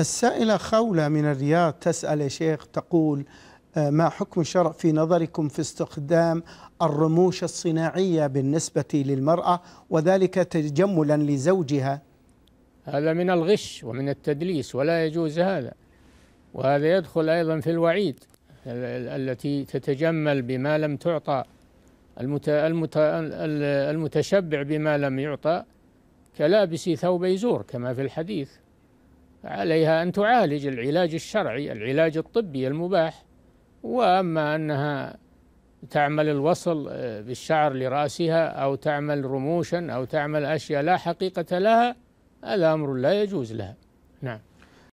السائلة خولة من الرياض تسأل يا شيخ تقول آه، ما حكم الشرع في نظركم في استخدام الرموش الصناعية بالنسبة للمرأة وذلك تجملا لزوجها هذا من الغش ومن التدليس ولا يجوز هذا وهذا يدخل أيضا في الوعيد التي تتجمل بما لم تعطى المتشبع بما لم يعطى كلابس ثوب يزور كما في الحديث عليها أن تعالج العلاج الشرعي العلاج الطبي المباح وأما أنها تعمل الوصل آه، بالشعر لرأسها أو تعمل رموشا أو تعمل أشياء لا حقيقة لها أمر لا يجوز لها نعم